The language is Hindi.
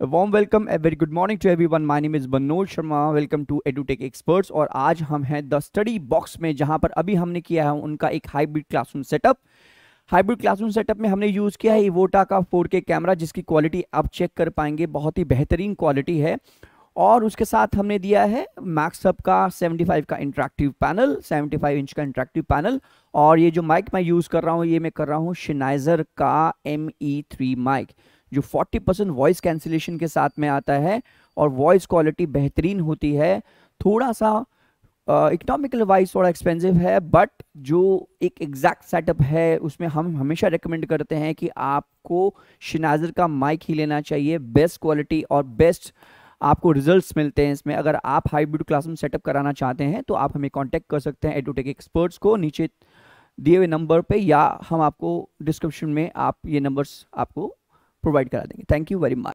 A warm welcome, a very good morning to everyone. My name is Manoj Sharma. Welcome to EduTech Experts. और आज हम हैं द स्टडी बॉक्स में जहां पर अभी हमने किया है उनका एक hybrid classroom setup hybrid classroom setup में हमने यूज़ किया है इवोटा का 4K कैमरा जिसकी क्वालिटी आप चेक कर पाएंगे बहुत ही बेहतरीन क्वालिटी है और उसके साथ हमने दिया है मैक्सअप का का 75 का इंट्रैक्टिव पैनल 75 इंच का इंट्रैक्टिव पैनल और ये जो माइक मैं यूज़ कर रहा हूँ ये मैं कर रहा हूँ शिनाइजर का एम ई थ्री माइक जो 40 परसेंट वॉइस कैंसिलेशन के साथ में आता है और वॉइस क्वालिटी बेहतरीन होती है थोड़ा सा इकोनॉमिकल वाइज थोड़ा एक्सपेंसिव है बट जो एक एग्जैक्ट सेटअप है उसमें हम हमेशा रिकमेंड करते हैं कि आपको शिनाजर का माइक ही लेना चाहिए बेस्ट क्वालिटी और बेस्ट आपको रिजल्ट्स मिलते हैं इसमें अगर आप हाइब्रिड क्लासरूम सेटअप कराना चाहते हैं तो आप हमें कांटेक्ट कर सकते हैं एडोटेक एक्सपर्ट्स को नीचे दिए हुए नंबर पे या हम आपको डिस्क्रिप्शन में आप ये नंबर्स आपको प्रोवाइड करा देंगे थैंक यू वेरी मच